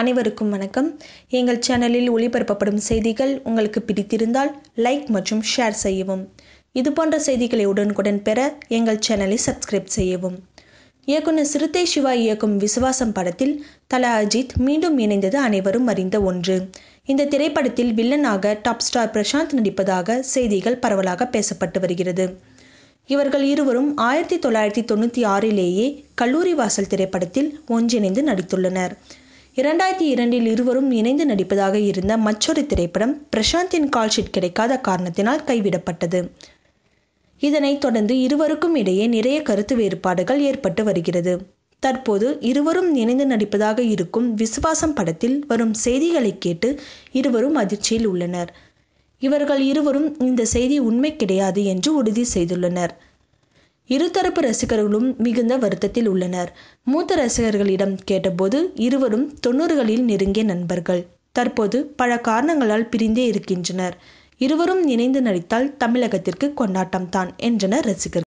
அனைவருக்கும் வணக்கம் எங்கள் சேனலில் ஒளிபரப்பப்படும் செய்திகள் உங்களுக்கு பிடித்திருந்தால் லைக் மற்றும் ஷேர் செய்யவும் இதுபோன்ற செய்திகளை உடனுக்குடன் பெற எங்கள் சேனலை சப்ஸ்கிரைப் செய்யவும் இயக்குனர் சிறுத்தை சிவா இயக்கும் விசுவாசம் படத்தில் தலா அஜித் மீண்டும் இணைந்தது அனைவரும் அறிந்த ஒன்று இந்த திரைப்படத்தில் வில்லனாக டாப் ஸ்டார் பிரசாந்த் நடிப்பதாக செய்திகள் பரவலாக பேசப்பட்டு வருகிறது இவர்கள் இருவரும் ஆயிரத்தி தொள்ளாயிரத்தி தொண்ணூற்றி ஆறிலேயே கல்லூரி வாசல் திரைப்படத்தில் ஒன்றிணைந்து நடித்துள்ளனர் இரண்டாயிரத்தி இரண்டில் இருவரும் இணைந்து நடிப்பதாக இருந்த மற்றொரு திரைப்படம் பிரசாந்தின் கால்ஷீட் கிடைக்காத காரணத்தினால் கைவிடப்பட்டது இதனைத் தொடர்ந்து இருவருக்கும் இடையே நிறைய கருத்து வேறுபாடுகள் ஏற்பட்டு வருகிறது தற்போது இருவரும் இணைந்து நடிப்பதாக இருக்கும் விசுவாசம் படத்தில் வரும் செய்திகளை கேட்டு இருவரும் அதிர்ச்சியில் உள்ளனர் இவர்கள் இருவரும் இந்த செய்தி உண்மை கிடையாது என்று உறுதி செய்துள்ளனர் இருதரப்பு ரசிகர்களும் மிகுந்த வருத்தத்தில் உள்ளனர் மூத்த ரசிகர்களிடம் கேட்டபோது இருவரும் தொண்ணூறுகளில் நெருங்கிய நண்பர்கள் தற்போது பல காரணங்களால் பிரிந்தே இருக்கின்றனர் இருவரும் இணைந்து நடித்தால் தமிழகத்திற்கு கொண்டாட்டம் தான் என்றனர் ரசிகர்கள்